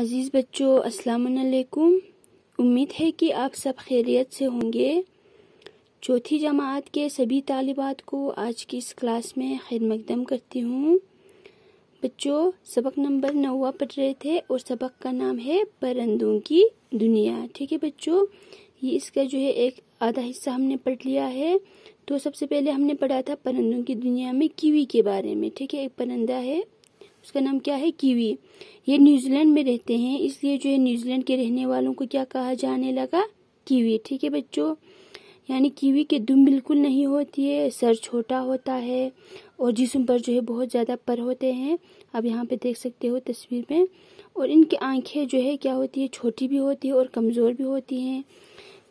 अज़ीज़ बच्चों अस्सलाम वालेकुम उम्मीद है कि आप सब खैरियत से होंगे चौथी जमात के सभी तालिबात को आज की इस क्लास में खैर मकदम करती हूँ बच्चों सबक नंबर नौवा पढ़ रहे थे और सबक का नाम है परंदों की दुनिया ठीक है बच्चों ये इसका जो है एक आधा हिस्सा हमने पढ़ लिया है तो सबसे पहले हमने पढ़ा था परंदों की दुनिया में कीवी के बारे में ठीक है एक परंदा है उसका नाम क्या है कीवी ये न्यूजीलैंड में रहते हैं इसलिए जो है न्यूजीलैंड के रहने वालों को क्या कहा जाने लगा कीवी ठीक है बच्चों यानी कीवी के दुम बिल्कुल नहीं होती है सर छोटा होता है और जिसम पर जो है बहुत ज़्यादा पर होते हैं आप यहाँ पे देख सकते हो तस्वीर में और इनकी आंखें जो है क्या होती है छोटी भी होती है और कमज़ोर भी होती हैं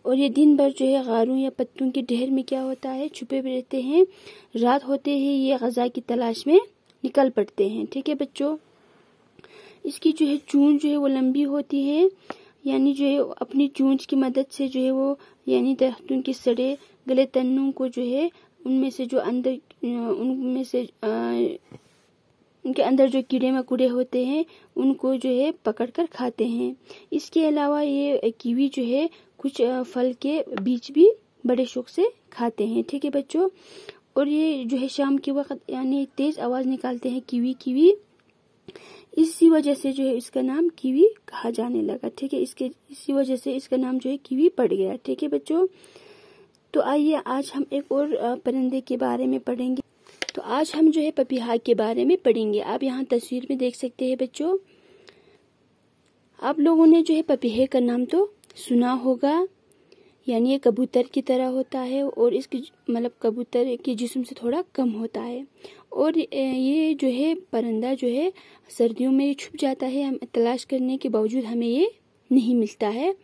और ये दिन भर जो है गारों या पत्तों के ढेर में क्या होता है छुपे रहते हैं रात होते ही ये गजा की तलाश में निकल पड़ते हैं ठीक है बच्चों इसकी जो है चूंज जो है वो लंबी होती है यानी जो है अपनी चूंज की मदद से जो है वो यानी दरख्तों के सड़े गले तनों को जो है उनमें से जो अंदर उनमें से उनके अंदर जो कीड़े मकूड़े होते हैं उनको जो है पकड़कर खाते हैं इसके अलावा ये कीवी जो है कुछ फल के बीज भी बड़े शौक से खाते हैं ठीक है बच्चों और ये जो है शाम के वक्त यानी तेज आवाज निकालते हैं कीवी कीवी इसी वजह से जो है इसका नाम कीवी कहा जाने लगा ठीक है इसके इसी वजह से इसका नाम जो है कीवी पड़ गया ठीक है बच्चों तो आइए आज हम एक और परिंदे के बारे में पढ़ेंगे तो आज हम जो है पपिहा के बारे में पढ़ेंगे आप यहाँ तस्वीर में देख सकते हैं बच्चों आप लोगों ने जो है पपीहे का नाम तो सुना होगा यानी ये कबूतर की तरह होता है और इसकी मतलब कबूतर के जिसम से थोड़ा कम होता है और ये जो है परंदा जो है सर्दियों में छुप जाता है हम तलाश करने के बावजूद हमें ये नहीं मिलता है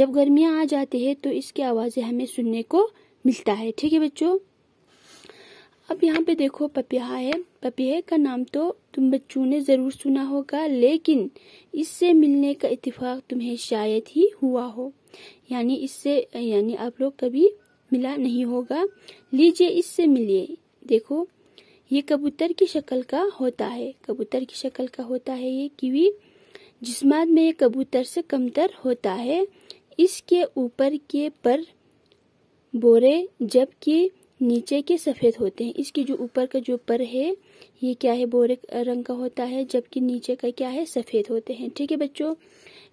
जब गर्मियाँ आ जाती है तो इसकी आवाज़ें हमें सुनने को मिलता है ठीक है बच्चों अब यहाँ पे देखो पपिया है पपिया का नाम तो तुम बच्चों ने ज़रूर सुना होगा लेकिन इससे मिलने का इतफ़ाक तुम्हें शायद ही हुआ हो यानी इससे यानी आप लोग कभी मिला नहीं होगा लीजिए इससे मिलिए देखो ये कबूतर की शक्ल का होता है कबूतर की शक्ल का होता है ये कीवी जिसमान में ये कबूतर से कमतर होता है इसके ऊपर के पर बोरे जबकि नीचे के सफ़ेद होते हैं इसके जो ऊपर का जो पर है ये क्या है बोरे रंग का होता है जबकि नीचे का क्या है सफ़ेद होते हैं ठीक है बच्चों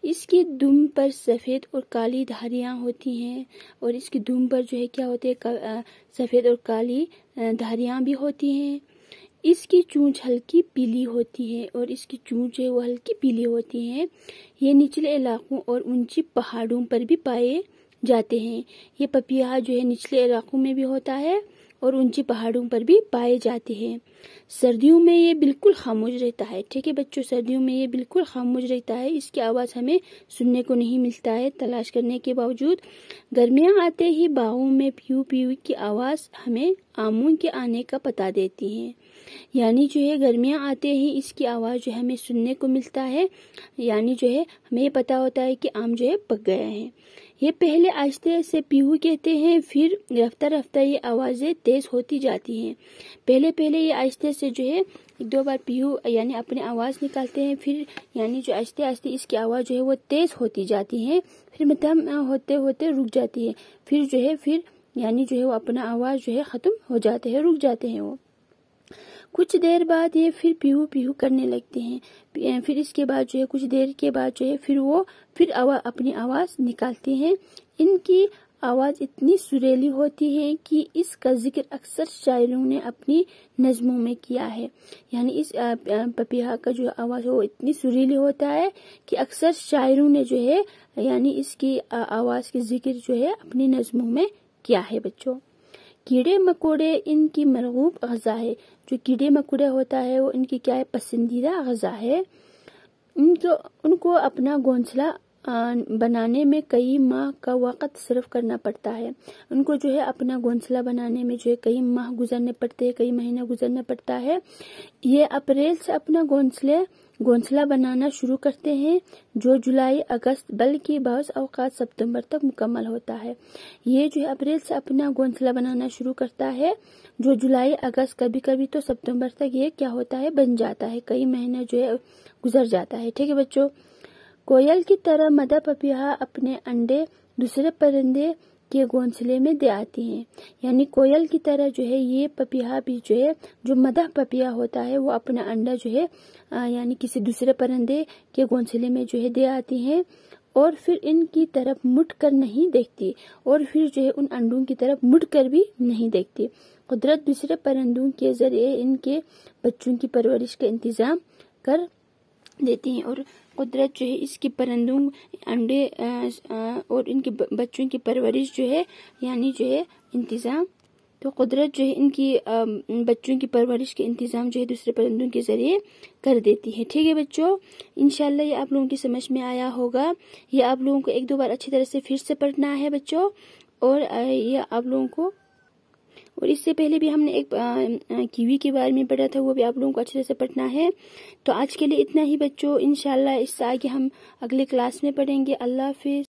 इसकी दुम पर सफ़ेद और काली धारियाँ होती हैं और इसकी दुम पर जो है क्या होते हैं सफ़ेद और काली धारियाँ भी होती हैं इसकी चूँच हल्की पीली होती है और इसकी चूँच है वो हल्की पीली होती है ये निचले इलाकों और ऊंची पहाड़ों पर भी पाए जाते हैं ये पपिया जो है निचले इलाकों में भी होता है और ऊंची पहाड़ों पर भी पाए जाते हैं सर्दियों में ये बिल्कुल खामोश रहता है ठीक है बच्चों सर्दियों में ये बिल्कुल खामोश रहता है इसकी आवाज़ हमें सुनने को नहीं मिलता है तलाश करने के बावजूद गर्मियाँ आते ही बाहों में पीऊ पीऊ की आवाज़ हमें आमून के आने का पता देती है यानी जो है गर्मियाँ आते ही इसकी आवाज़ जो है हमें सुनने को मिलता है यानी जो है हमें पता होता है कि आम जो है पक गया है ये पहले आहिस्ते से पीहू कहते हैं फिर रफ्तार रफ्तार ये आवाज़ें तेज़ होती जाती हैं पहले पहले ये आहिस्ते से जो है एक दो बार पीहू यानी अपनी आवाज़ निकालते हैं फिर यानी जो आहिस्ते आहिस्ते इसकी आवाज़ जो है वो तेज़ होती जाती है फिर मध्यम होते होते रुक जाती है फिर जो है फिर यानी जो है वो अपना आवाज़ जो है ख़त्म हो जाते हैं रुक जाते हैं वो कुछ देर बाद ये फिर पीहू पीहू करने लगते हैं फिर इसके बाद जो है कुछ देर के बाद जो है फिर वो फिर आवा, अपनी आवाज़ निकालते हैं इनकी आवाज़ इतनी सुरीली होती है कि इसका जिक्र अक्सर शायरों ने अपनी नज़मों में किया है यानी इस पपीहा का जो आवाज़ है वो इतनी सुरीली होता है कि अक्सर शायरों ने जो है यानी इसकी आवाज़ के जिक्र जो है अपनी नज़मों में किया है बच्चों कीड़े मकोड़े इनकी मरगूब गज़ा है जो कीड़े मकोड़े होता है वो इनकी क्या है पसंदीदा गज़ा है इनको उनको अपना घोंसला बनाने में कई माह का वक़्त सिर्फ करना पड़ता है उनको जो है अपना घोंसला बनाने में जो है कई माह गुजरने पड़ते हैं कई महीना गुजरना पड़ता है ये अप्रैल से अपना घोंसले घोंसला बनाना शुरू करते हैं जो जुलाई अगस्त बल्कि बहुत अवकात सितंबर तक मुकम्मल होता है ये जो है अप्रैल से अपना घोंसला बनाना शुरू करता है जो जुलाई अगस्त कभी कभी तो सितंबर तक ये क्या होता है बन जाता है कई महीना जो है गुजर जाता है ठीक है बच्चों कोयल की तरह मदा पपिया अपने अंडे दूसरे परिंदे के घोंसले में दे आती हैं यानी कोयल की तरह जो है ये पपिया भी जो है जो मदह पपिया होता है वो अपना अंडा जो है यानी किसी दूसरे परिंदे के घोंसले में जो है दे आती हैं और फिर इनकी तरफ मुट कर नहीं देखती और फिर जो है उन अंडों की तरफ मुट कर भी नहीं देखती कुदरत दूसरे परिंदों के जरिए इनके बच्चों की परवरिश का इंतजाम कर देती हैं और कुदरत जो है इसके परंदों अंडे और इनके बच्चों की परवरिश जो है यानी जो है इंतज़ाम तो कुदरत जो है इनकी बच्चों की परवरिश के इंतज़ाम जो है दूसरे परिंदों के ज़रिए कर देती है ठीक है बच्चों इनशाला ये आप लोगों की समझ में आया होगा ये आप लोगों को एक दो बार अच्छी तरह से फिर से पढ़ना है बच्चों और ये आप लोगों को और इससे पहले भी हमने एक कीवी के बारे में पढ़ा था वो भी आप लोगों को अच्छे से पढ़ना है तो आज के लिए इतना ही बच्चों इनशाला इससे आगे हम अगले क्लास में पढ़ेंगे अल्लाह हाफिज